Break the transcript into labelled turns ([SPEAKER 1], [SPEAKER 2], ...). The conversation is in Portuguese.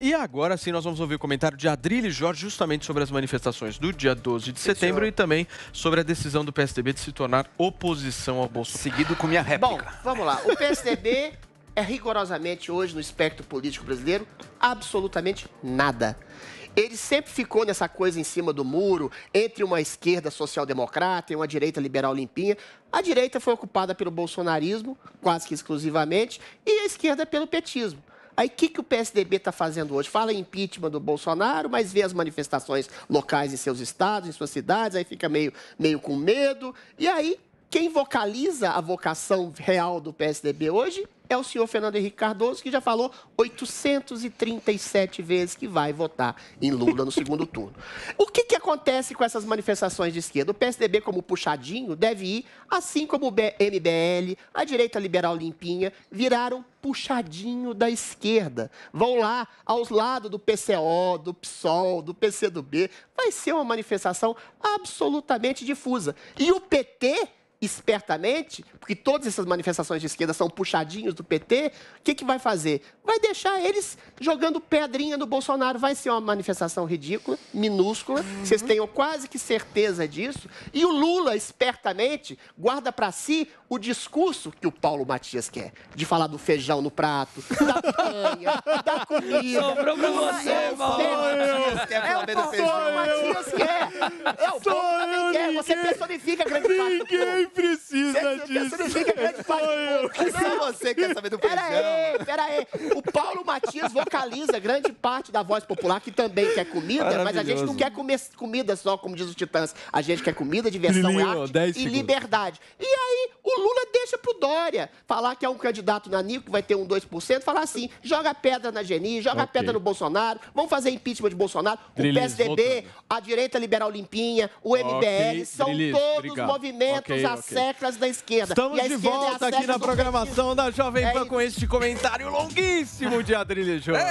[SPEAKER 1] E agora sim nós vamos ouvir o comentário de Adrilho Jorge justamente sobre as manifestações do dia 12 de setembro sim, e também sobre a decisão do PSDB de se tornar oposição ao Bolsonaro. Seguido com minha réplica. Bom, vamos lá. O PSDB é rigorosamente hoje no espectro político brasileiro absolutamente nada. Ele sempre ficou nessa coisa em cima do muro, entre uma esquerda social-democrata e uma direita liberal limpinha. A direita foi ocupada pelo bolsonarismo, quase que exclusivamente, e a esquerda pelo petismo. Aí o que, que o PSDB está fazendo hoje? Fala em impeachment do Bolsonaro, mas vê as manifestações locais em seus estados, em suas cidades, aí fica meio, meio com medo. E aí quem vocaliza a vocação real do PSDB hoje é o senhor Fernando Henrique Cardoso, que já falou 837 vezes que vai votar em Lula no segundo turno. O que, que acontece com essas manifestações de esquerda? O PSDB, como puxadinho, deve ir, assim como o MBL, a direita liberal limpinha, viraram puxadinho da esquerda. Vão lá aos lados do PCO, do PSOL, do PCdoB. Vai ser uma manifestação absolutamente difusa. E o PT espertamente, porque todas essas manifestações de esquerda são puxadinhos do PT, o que, que vai fazer? Vai deixar eles jogando pedrinha no Bolsonaro. Vai ser uma manifestação ridícula, minúscula, uhum. vocês tenham quase que certeza disso. E o Lula, espertamente, guarda para si o discurso que o Paulo Matias quer, de falar do feijão no prato, da panha, da comida. Sobrou pra você, é Paulo. É o Paulo Matias quer. Não, Só eu, ninguém. Você personifica grande parte do Ninguém precisa você disso. Você personifica grande parte do povo. Se é você quer saber do pera aí, pera aí. O Paulo Matias vocaliza grande parte da voz popular, que também quer comida, mas a gente não quer comer comida só, como diz os Titãs. A gente quer comida, diversão e arte e liberdade. E aí, o Lula deixa Dória. Falar que é um candidato na nanico que vai ter um 2%, falar assim, joga pedra na Geni, joga okay. pedra no Bolsonaro, vamos fazer impeachment de Bolsonaro. Drilis, o PSDB, voltando. a direita liberal limpinha, o MBL, okay. são Drilis, todos obrigado. movimentos okay, às seclas da esquerda. Estamos de é volta é aqui na programação da Jovem Pan é com este comentário longuíssimo de Adrilho Júnior. É